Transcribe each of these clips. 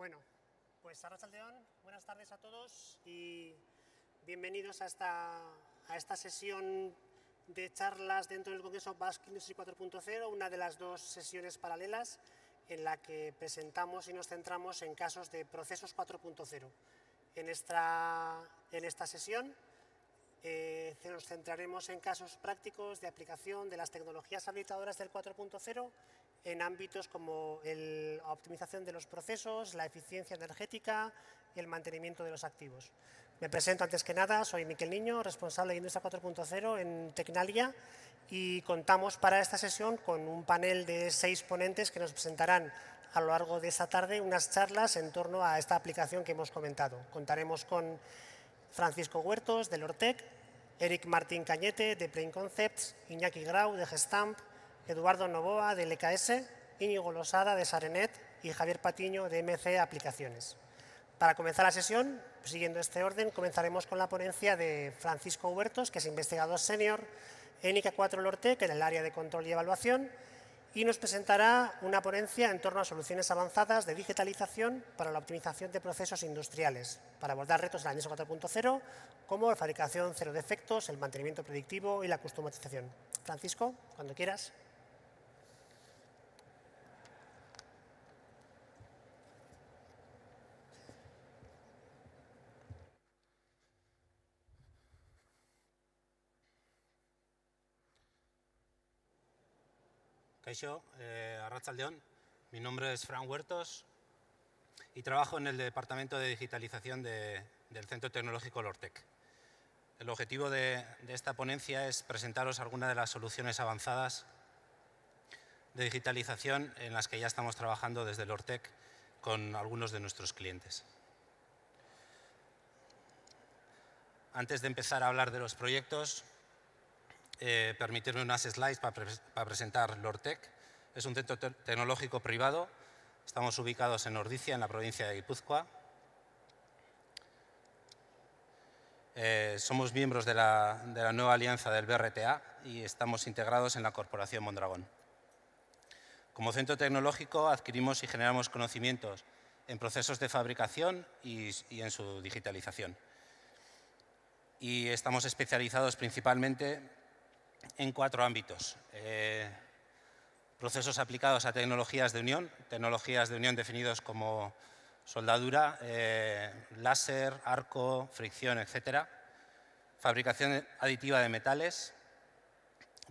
Bueno, pues Aldeón, buenas tardes a todos y bienvenidos a esta, sesión de charlas dentro del Congreso Basque 4.0, una de las dos sesiones paralelas en la que presentamos y nos centramos en casos de procesos 4.0. En esta, en esta sesión eh, nos centraremos en casos prácticos de aplicación de las tecnologías habilitadoras del 4.0 en ámbitos como la optimización de los procesos, la eficiencia energética y el mantenimiento de los activos. Me presento antes que nada, soy Miquel Niño, responsable de Industria 4.0 en Tecnalia y contamos para esta sesión con un panel de seis ponentes que nos presentarán a lo largo de esta tarde unas charlas en torno a esta aplicación que hemos comentado. Contaremos con Francisco Huertos, de Lortec, Eric Martín Cañete, de Plain Concepts, Iñaki Grau, de Gestamp, Eduardo Novoa de LKS, Íñigo Losada de Sarenet y Javier Patiño de MC Aplicaciones. Para comenzar la sesión, siguiendo este orden, comenzaremos con la ponencia de Francisco Huertos, que es investigador senior en ICA4 Lorte, que es el área de control y evaluación, y nos presentará una ponencia en torno a soluciones avanzadas de digitalización para la optimización de procesos industriales, para abordar retos de la 4.0, como la fabricación cero defectos, el mantenimiento predictivo y la customización. Francisco, cuando quieras. yo eh, Arrachaldeón. Mi nombre es Fran Huertos y trabajo en el Departamento de Digitalización del Centro Tecnológico LORTEC. El objetivo de, de esta ponencia es presentaros algunas de las soluciones avanzadas de digitalización en las que ya estamos trabajando desde LORTEC con algunos de nuestros clientes. Antes de empezar a hablar de los proyectos, eh, permitirme unas slides para, presentar LORTEC. Es un centro tecnológico privado. Estamos ubicados en Nordicia, en la provincia de Guipúzcoa. Eh, somos miembros de la, nueva alianza del BRTA y estamos integrados en la Corporación Mondragón. Como centro tecnológico adquirimos y generamos conocimientos en procesos de fabricación y, y, en su digitalización. Y estamos especializados principalmente en cuatro ámbitos. Eh, procesos aplicados a tecnologías de unión, tecnologías de unión definidos como soldadura, eh, láser, arco, fricción, etc. Fabricación aditiva de metales.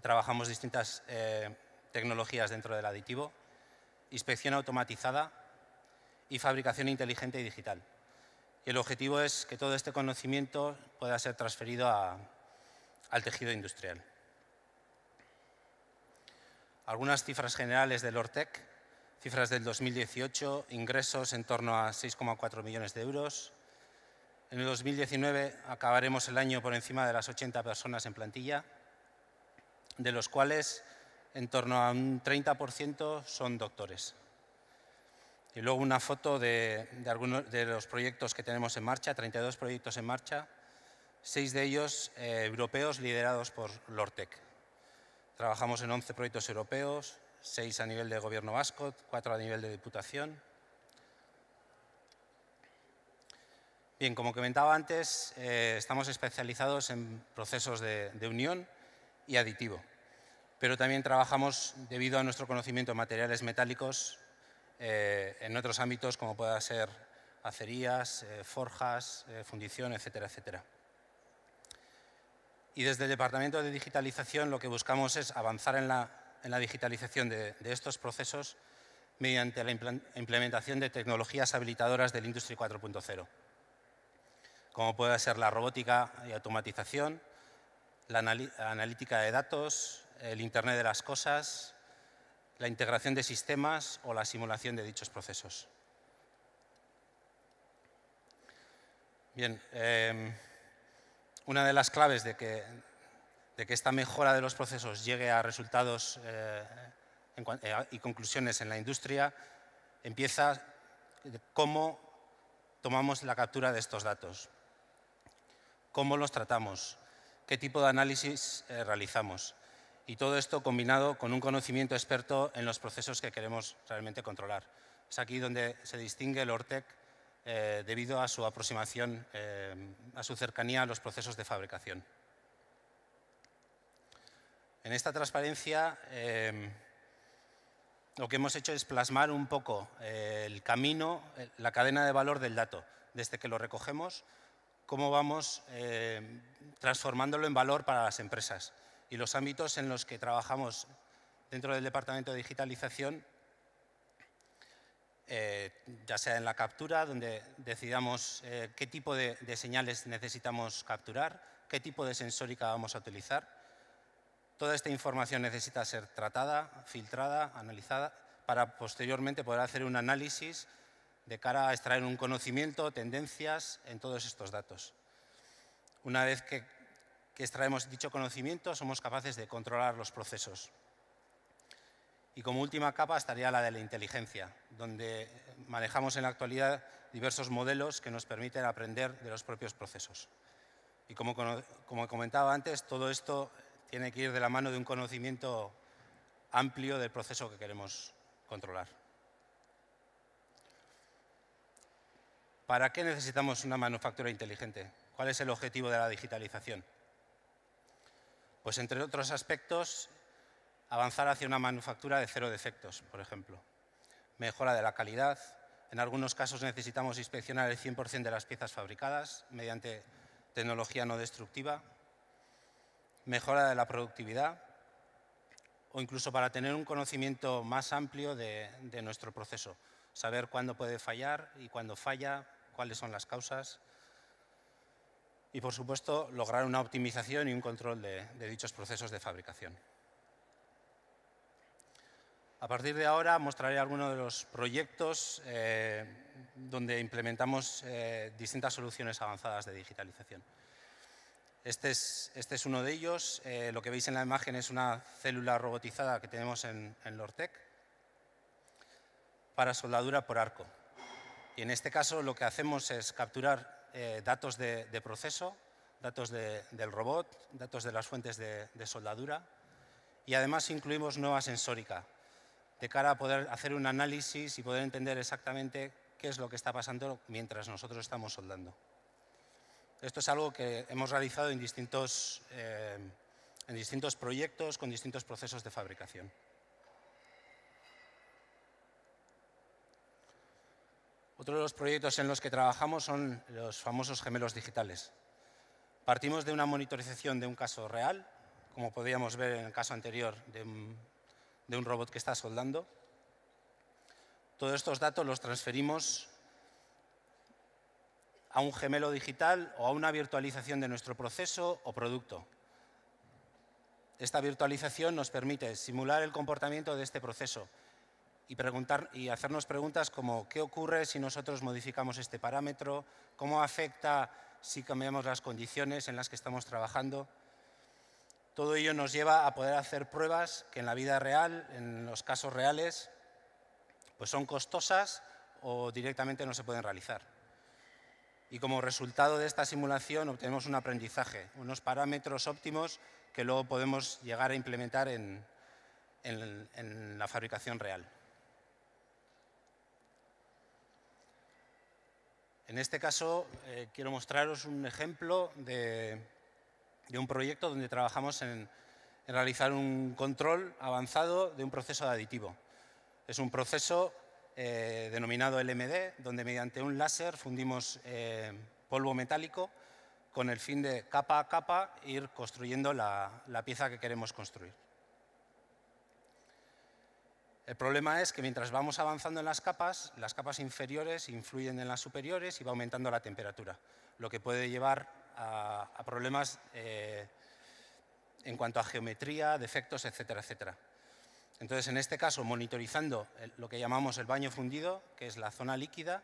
Trabajamos distintas eh, tecnologías dentro del aditivo. Inspección automatizada y fabricación inteligente y digital. el objetivo es que todo este conocimiento pueda ser transferido al tejido industrial. Algunas cifras generales de Lortec, cifras del 2018, ingresos en torno a 6,4 millones de euros. En el 2019 acabaremos el año por encima de las 80 personas en plantilla, de los cuales en torno a un 30% son doctores. Y luego una foto de, algunos de los proyectos que tenemos en marcha, 32 proyectos en marcha, seis de ellos eh, europeos liderados por LORTEC. Trabajamos en 11 proyectos europeos, 6 a nivel de gobierno vasco, 4 a nivel de diputación. Bien, como comentaba antes, eh, estamos especializados en procesos de, unión y aditivo, pero también trabajamos, debido a nuestro conocimiento de materiales metálicos, eh, en otros ámbitos como puedan ser acerías, eh, forjas, fundición, etcétera, etcétera. Y desde el Departamento de Digitalización lo que buscamos es avanzar en la, digitalización de, estos procesos mediante la implementación de tecnologías habilitadoras del Industry 4.0, como puede ser la robótica y automatización, la analítica de datos, el Internet de las cosas, la integración de sistemas o la simulación de dichos procesos. Bien, em, una de las claves de que, esta mejora de los procesos llegue a resultados eh, eh, y conclusiones en la industria empieza cómo tomamos la captura de estos datos, cómo los tratamos, qué tipo de análisis eh, realizamos. Y todo esto combinado con un conocimiento experto en los procesos que queremos realmente controlar. Es aquí donde se distingue el ORTEC eh, debido a su aproximación, eh, a su cercanía a los procesos de fabricación. En esta transparencia eh, lo que hemos hecho es plasmar un poco el camino, la cadena de valor del dato, desde que lo recogemos, cómo vamos transformándolo en valor para las empresas y los ámbitos en los que trabajamos dentro del Departamento de Digitalización eh, ya sea en la captura, donde decidamos eh, qué tipo de, señales necesitamos capturar, qué tipo de sensórica vamos a utilizar. Toda esta información necesita ser tratada, filtrada, analizada, para posteriormente poder hacer un análisis de cara a extraer un conocimiento, tendencias en todos estos datos. Una vez que extraemos dicho conocimiento, somos capaces de controlar los procesos. Y como última capa estaría la de la inteligencia, donde manejamos en la actualidad diversos modelos que nos permiten aprender de los propios procesos. Y como, comentaba antes, todo esto tiene que ir de la mano de un conocimiento amplio del proceso que queremos controlar. ¿Para qué necesitamos una manufactura inteligente? ¿Cuál es el objetivo de la digitalización? Pues entre otros aspectos, avanzar hacia una manufactura de cero defectos, por ejemplo, mejora de la calidad. En algunos casos necesitamos inspeccionar el 100% de las piezas fabricadas mediante tecnología no destructiva, mejora de la productividad o incluso para tener un conocimiento más amplio de, nuestro proceso, saber cuándo puede fallar y cuándo falla, cuáles son las causas y, por supuesto, lograr una optimización y un control de dichos procesos de fabricación. A partir de ahora mostraré algunos de los proyectos eh, donde implementamos eh, distintas soluciones avanzadas de digitalización. Este es, este uno de ellos. Eh, lo que veis en la imagen es una célula robotizada que tenemos en, en Lortec para soldadura por arco. Y en este caso lo que hacemos es capturar datos de, proceso, datos del robot, datos de las fuentes de, de soldadura y además incluimos nueva sensórica de cara a poder hacer un análisis y poder entender exactamente qué es lo que está pasando mientras nosotros estamos soldando. Esto es algo que hemos realizado en distintos, eh, en distintos proyectos con distintos procesos de fabricación. Otro de los proyectos en los que trabajamos son los famosos gemelos digitales. Partimos de una monitorización de un caso real, como podíamos ver en el caso anterior de un de un robot que está soldando. Todos estos datos los transferimos a un gemelo digital o a una virtualización de nuestro proceso o producto. Esta virtualización nos permite simular el comportamiento de este proceso y, preguntar, y hacernos preguntas como qué ocurre si nosotros modificamos este parámetro, cómo afecta si cambiamos las condiciones en las que estamos trabajando, todo ello nos lleva a poder hacer pruebas que en la vida real, en los casos reales, pues son costosas o directamente no se pueden realizar. Y como resultado de esta simulación obtenemos un aprendizaje, unos parámetros óptimos que luego podemos llegar a implementar en, la fabricación real. En este caso eh, quiero mostraros un ejemplo de, de un proyecto donde trabajamos en, realizar un control avanzado de un proceso de aditivo. Es un proceso eh, denominado LMD, donde mediante un láser fundimos eh, polvo metálico con el fin de capa a capa ir construyendo la, la pieza que queremos construir. El problema es que mientras vamos avanzando en las capas, las capas inferiores influyen en las superiores y va aumentando la temperatura, lo que puede llevar a, problemas eh, en cuanto a geometría, defectos, etcétera, etcétera. Entonces, en este caso, monitorizando lo que llamamos el baño fundido, que es la zona líquida,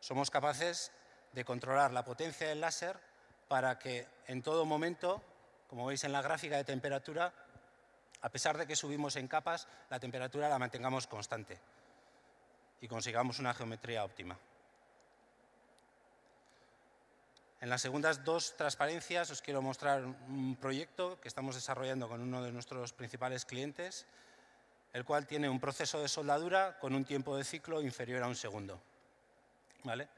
somos capaces de controlar la potencia del láser para que en todo momento, como veis en la gráfica de temperatura, a pesar de que subimos en capas, la temperatura la mantengamos constante y consigamos una geometría óptima. En las segundas dos transparencias os quiero mostrar un proyecto que estamos desarrollando con uno de nuestros principales clientes, el cual tiene un proceso de soldadura con un tiempo de ciclo inferior a un segundo. ¿Vale?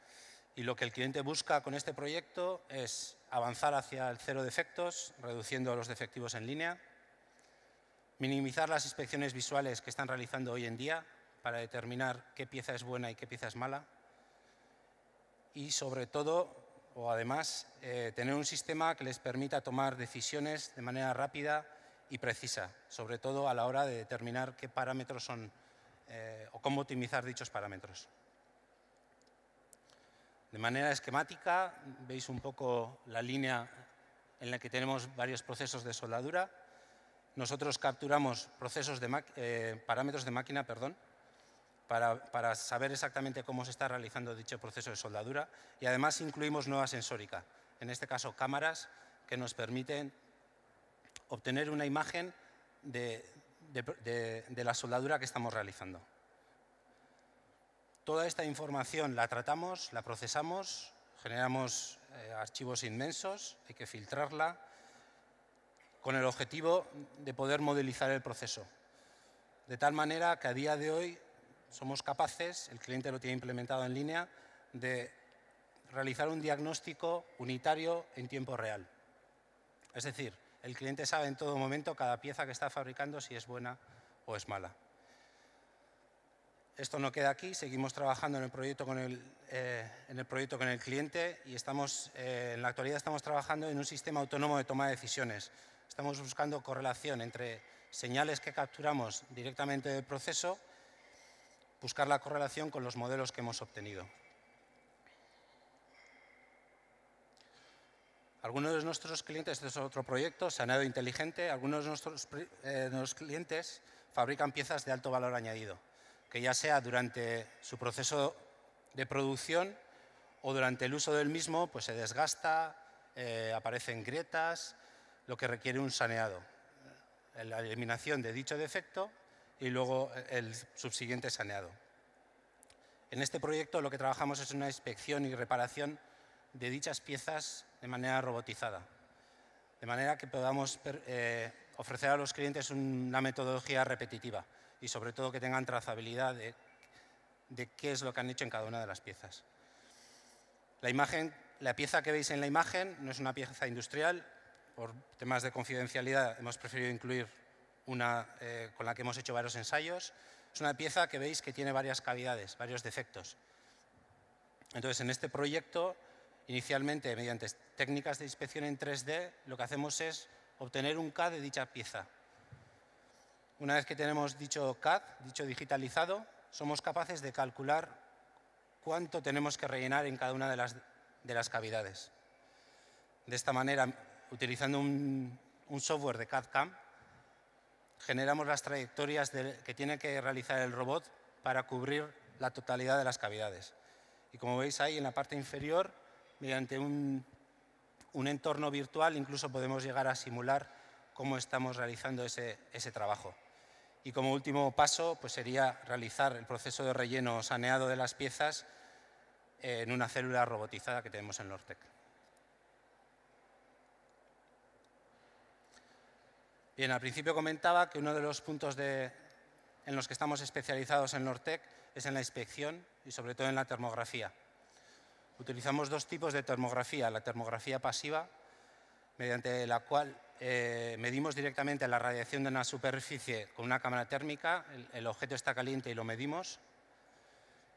Y lo que el cliente busca con este proyecto es avanzar hacia el cero defectos, reduciendo los defectivos en línea, minimizar las inspecciones visuales que están realizando hoy en día para determinar qué pieza es buena y qué pieza es mala, y sobre todo o además eh, tener un sistema que les permita tomar decisiones de manera rápida y precisa, sobre todo a la hora de determinar qué parámetros son eh, o cómo optimizar dichos parámetros. De manera esquemática, veis un poco la línea en la que tenemos varios procesos de soldadura. Nosotros capturamos procesos de eh, parámetros de máquina perdón, para, saber exactamente cómo se está realizando dicho proceso de soldadura y además incluimos nueva sensórica, en este caso cámaras que nos permiten obtener una imagen de, la soldadura que estamos realizando. Toda esta información la tratamos, la procesamos, generamos eh, archivos inmensos, hay que filtrarla, con el objetivo de poder modelizar el proceso. De tal manera que a día de hoy somos capaces, el cliente lo tiene implementado en línea, de realizar un diagnóstico unitario en tiempo real. Es decir, el cliente sabe en todo momento cada pieza que está fabricando si es buena o es mala. Esto no queda aquí, seguimos trabajando en el proyecto con el, eh, cliente y estamos, eh, en la actualidad estamos trabajando en un sistema autónomo de toma de decisiones. Estamos buscando correlación entre señales que capturamos directamente del proceso buscar la correlación con los modelos que hemos obtenido. Algunos de nuestros clientes, este es otro proyecto, Saneado Inteligente, algunos eh, de nuestros clientes fabrican piezas de alto valor añadido, que ya sea durante su proceso de producción o durante el uso del mismo, pues se desgasta, eh, aparecen grietas, lo que requiere un saneado. La eliminación de dicho defecto y luego el subsiguiente saneado. En este proyecto lo que trabajamos es una inspección y reparación de dichas piezas de manera robotizada, de manera que podamos eh, ofrecer a los clientes una metodología repetitiva y sobre todo que tengan trazabilidad de, de qué es lo que han hecho en cada una de las piezas. La, imagen, la pieza que veis en la imagen no es una pieza industrial, por temas de confidencialidad hemos preferido incluir una eh, con la que hemos hecho varios ensayos. Es una pieza que veis que tiene varias cavidades, varios defectos. Entonces, en este proyecto, inicialmente, mediante técnicas de inspección en 3D, lo que hacemos es obtener un CAD de dicha pieza. Una vez que tenemos dicho CAD, dicho digitalizado, somos capaces de calcular cuánto tenemos que rellenar en cada una de las, de las cavidades. De esta manera, utilizando un, un software de CAD-CAM, generamos las trayectorias que tiene que realizar el robot para cubrir la totalidad de las cavidades. Y como veis ahí en la parte inferior, mediante un, entorno virtual incluso podemos llegar a simular cómo estamos realizando ese, trabajo. Y como último paso pues sería realizar el proceso de relleno saneado de las piezas en una célula robotizada que tenemos en Nortec. Bien, al principio comentaba que uno de los puntos en los que estamos especializados en Nortec es en la inspección y sobre todo en la termografía. Utilizamos dos tipos de termografía, la termografía pasiva, mediante la cual eh, medimos directamente la radiación de una superficie con una cámara térmica, el objeto está caliente y lo medimos.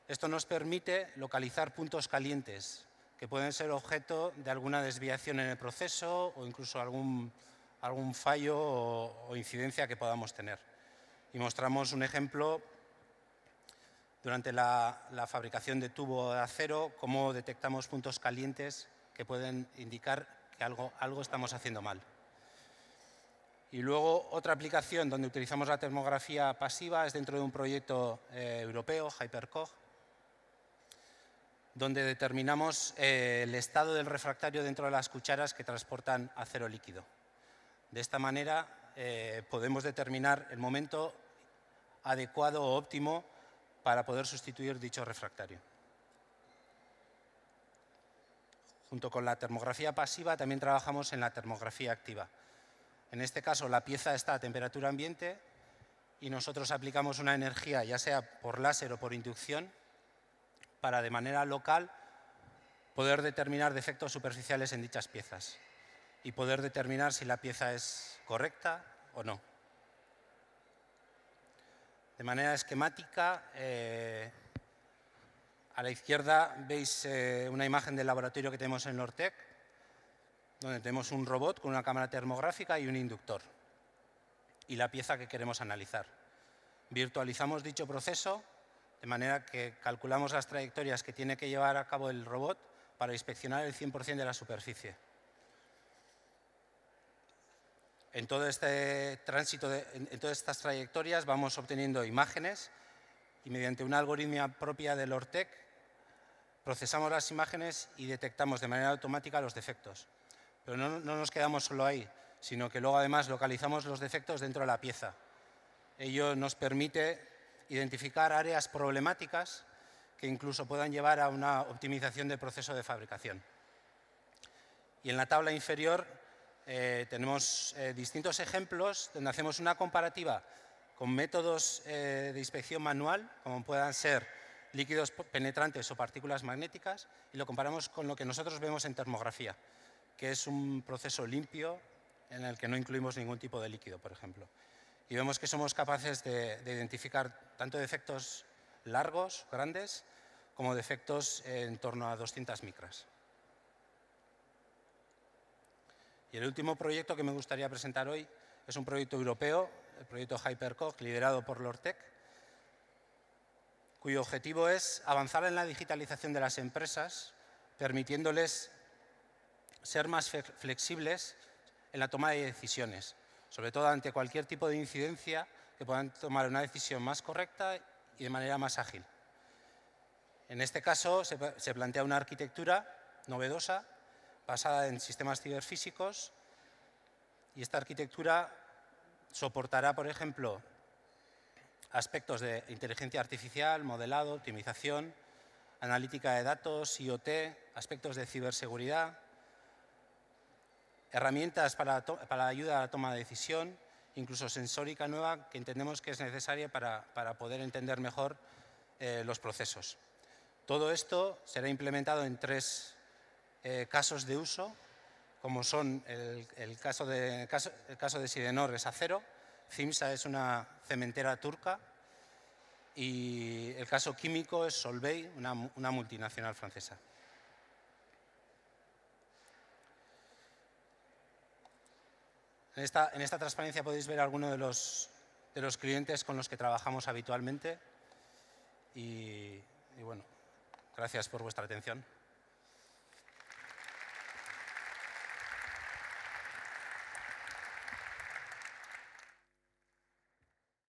Esto nos permite localizar puntos calientes que pueden ser objeto de alguna desviación en el proceso o incluso algún algún fallo o, incidencia que podamos tener. Y mostramos un ejemplo durante la, fabricación de tubo de acero, cómo detectamos puntos calientes que pueden indicar que algo, algo estamos haciendo mal. Y luego otra aplicación donde utilizamos la termografía pasiva es dentro de un proyecto eh, europeo, HyperCog, donde determinamos eh, el estado del refractario dentro de las cucharas que transportan acero líquido. De esta manera eh, podemos determinar el momento adecuado o óptimo para poder sustituir dicho refractario. Junto con la termografía pasiva también trabajamos en la termografía activa. En este caso la pieza está a temperatura ambiente y nosotros aplicamos una energía, ya sea por láser o por inducción, para de manera local poder determinar defectos superficiales en dichas piezas y poder determinar si la pieza es correcta o no. De manera esquemática, eh, a la izquierda veis eh, una imagen del laboratorio que tenemos en Nortec, donde tenemos un robot con una cámara termográfica y un inductor, y la pieza que queremos analizar. Virtualizamos dicho proceso de manera que calculamos las trayectorias que tiene que llevar a cabo el robot para inspeccionar el 100% de la superficie en todo este tránsito, en, todas estas trayectorias vamos obteniendo imágenes y mediante una algoritmia propia del ORTEC procesamos las imágenes y detectamos de manera automática los defectos. Pero no nos quedamos solo ahí, sino que luego además localizamos los defectos dentro de la pieza. Ello nos permite identificar áreas problemáticas que incluso puedan llevar a una optimización del proceso de fabricación. Y en la tabla inferior eh, tenemos eh, distintos ejemplos donde hacemos una comparativa con métodos eh, de inspección manual, como puedan ser líquidos penetrantes o partículas magnéticas, y lo comparamos con lo que nosotros vemos en termografía, que es un proceso limpio en el que no incluimos ningún tipo de líquido, por ejemplo. Y vemos que somos capaces de, de identificar tanto defectos largos, grandes, como defectos en torno a 200 micras. Y el último proyecto que me gustaría presentar hoy es un proyecto europeo, el proyecto HyperCog, liderado por Lortec, cuyo objetivo es avanzar en la digitalización de las empresas, permitiéndoles ser más flexibles en la toma de decisiones, sobre todo ante cualquier tipo de incidencia que puedan tomar una decisión más correcta y de manera más ágil. En este caso se, plantea una arquitectura novedosa basada en sistemas ciberfísicos y esta arquitectura soportará, por ejemplo, aspectos de inteligencia artificial, modelado, optimización, analítica de datos, IoT, aspectos de ciberseguridad, herramientas para, para ayuda a la toma de decisión, incluso sensórica nueva que entendemos que es necesaria para, poder entender mejor eh, los procesos. Todo esto será implementado en tres eh, casos de uso, como son el, caso de, el caso de Sidenor es acero, Cimsa es una cementera turca y el caso químico es Solvay, una, multinacional francesa. En esta, en esta, transparencia podéis ver algunos de los, de los clientes con los que trabajamos habitualmente. y bueno, gracias por vuestra atención.